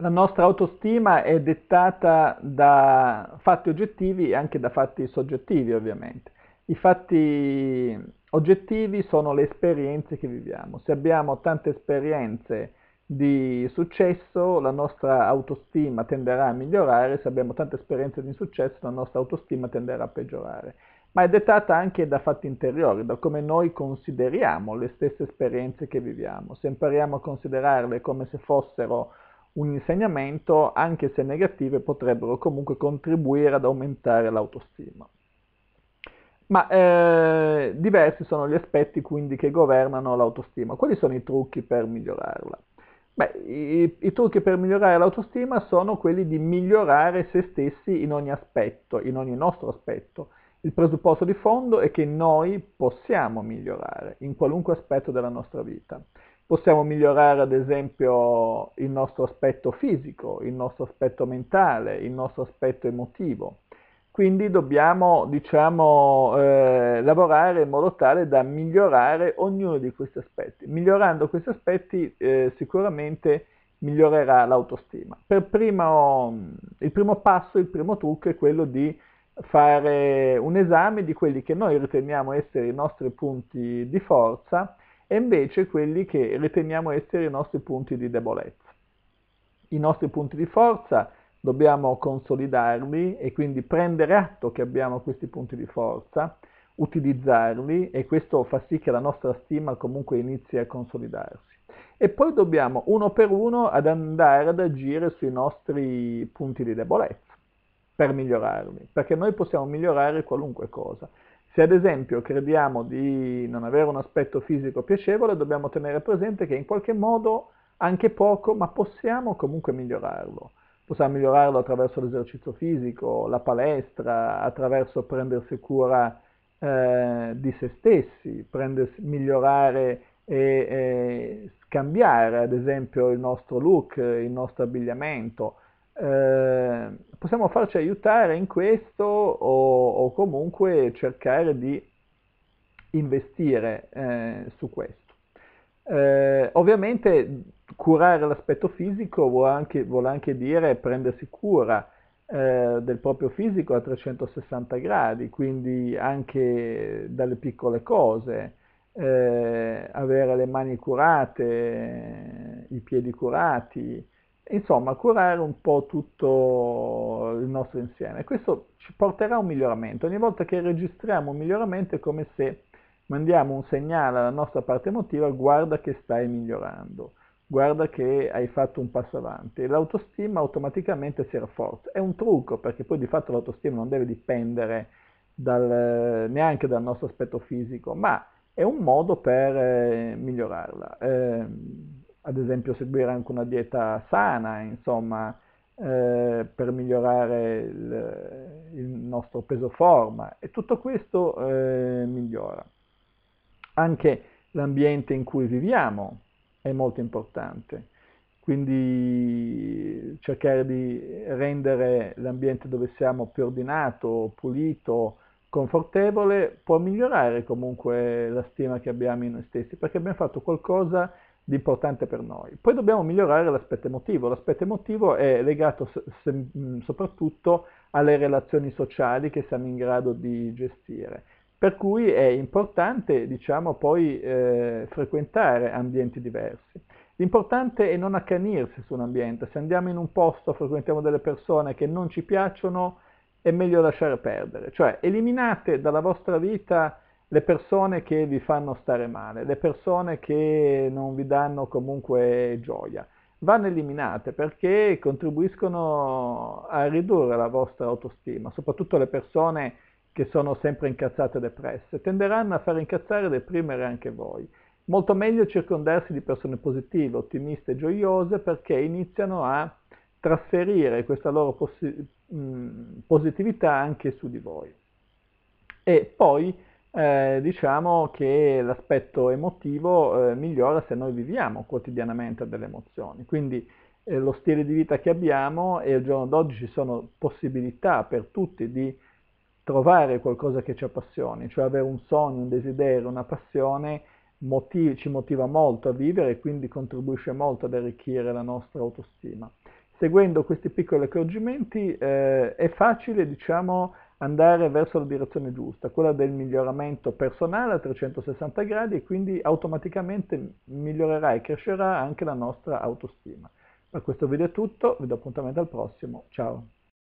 la nostra autostima è dettata da fatti oggettivi e anche da fatti soggettivi, ovviamente. I fatti oggettivi sono le esperienze che viviamo. Se abbiamo tante esperienze di successo, la nostra autostima tenderà a migliorare, se abbiamo tante esperienze di insuccesso, la nostra autostima tenderà a peggiorare. Ma è dettata anche da fatti interiori, da come noi consideriamo le stesse esperienze che viviamo. Se impariamo a considerarle come se fossero un insegnamento, anche se negative, potrebbero comunque contribuire ad aumentare l'autostima. Ma eh, diversi sono gli aspetti quindi che governano l'autostima. Quali sono i trucchi per migliorarla? Beh, i, i, trucchi per migliorare l'autostima sono quelli di migliorare se stessi in ogni aspetto, in ogni nostro aspetto. Il presupposto di fondo è che noi possiamo migliorare in qualunque aspetto della nostra vita possiamo migliorare ad esempio il nostro aspetto fisico, il nostro aspetto mentale, il nostro aspetto emotivo. Quindi dobbiamo diciamo, eh, lavorare in modo tale da migliorare ognuno di questi aspetti. Migliorando questi aspetti eh, sicuramente migliorerà l'autostima. Primo, il primo passo, il primo trucco è quello di fare un esame di quelli che noi riteniamo essere i nostri punti di forza e invece quelli che riteniamo essere i nostri punti di debolezza. I nostri punti di forza dobbiamo consolidarli e quindi prendere atto che abbiamo questi punti di forza, utilizzarli e questo fa sì che la nostra stima comunque inizi a consolidarsi. E poi dobbiamo uno per uno ad andare ad agire sui nostri punti di debolezza per migliorarli, perché noi possiamo migliorare qualunque cosa. Se ad esempio crediamo di non avere un aspetto fisico piacevole, dobbiamo tenere presente che in qualche modo, anche poco, ma possiamo comunque migliorarlo. Possiamo migliorarlo attraverso l'esercizio fisico, la palestra, attraverso prendersi cura eh, di se stessi, prendersi, migliorare e, e scambiare ad esempio il nostro look, il nostro abbigliamento. Eh, possiamo farci aiutare in questo o, o comunque cercare di investire eh, su questo. Eh, ovviamente curare l'aspetto fisico vuol anche, vuol anche dire prendersi cura eh, del proprio fisico a 360 gradi, quindi anche dalle piccole cose, eh, avere le mani curate, i piedi curati, insomma curare un po' tutto il nostro insieme. Questo ci porterà a un miglioramento. Ogni volta che registriamo un miglioramento è come se mandiamo un segnale alla nostra parte emotiva, guarda che stai migliorando, guarda che hai fatto un passo avanti. L'autostima automaticamente si rafforza. È un trucco perché poi di fatto l'autostima non deve dipendere dal, neanche dal nostro aspetto fisico, ma è un modo per eh, migliorarla. Eh, ad esempio seguire anche una dieta sana, insomma, eh, per migliorare il, il, nostro peso forma e tutto questo eh, migliora. Anche l'ambiente in cui viviamo è molto importante, quindi cercare di rendere l'ambiente dove siamo più ordinato, pulito, confortevole può migliorare comunque la stima che abbiamo in noi stessi, perché abbiamo fatto qualcosa di importante per noi. Poi dobbiamo migliorare l'aspetto emotivo. L'aspetto emotivo è legato se, mm, soprattutto alle relazioni sociali che siamo in grado di gestire. Per cui è importante diciamo, poi eh, frequentare ambienti diversi. L'importante è non accanirsi su un ambiente. Se andiamo in un posto, frequentiamo delle persone che non ci piacciono, è meglio lasciare perdere. Cioè eliminate dalla vostra vita le persone che vi fanno stare male, le persone che non vi danno comunque gioia. Vanno eliminate perché contribuiscono a ridurre la vostra autostima, soprattutto le persone che sono sempre incazzate e depresse, tenderanno a far incazzare e deprimere anche voi. Molto meglio circondarsi di persone positive, ottimiste e gioiose perché iniziano a trasferire questa loro posi- mh, mm, positività anche su di voi. E poi eh, diciamo che l'aspetto emotivo eh, migliora se noi viviamo quotidianamente delle emozioni. Quindi eh, lo stile di vita che abbiamo e al giorno d'oggi ci sono possibilità per tutti di trovare qualcosa che ci appassioni, cioè avere un sogno, un desiderio, una passione motiv- ci motiva molto a vivere e quindi contribuisce molto ad arricchire la nostra autostima. Seguendo questi piccoli accorgimenti eh, è facile, diciamo, andare verso la direzione giusta, quella del miglioramento personale a 360 gradi e quindi automaticamente migliorerà e crescerà anche la nostra autostima. Per questo video è tutto, vi do appuntamento al prossimo, ciao!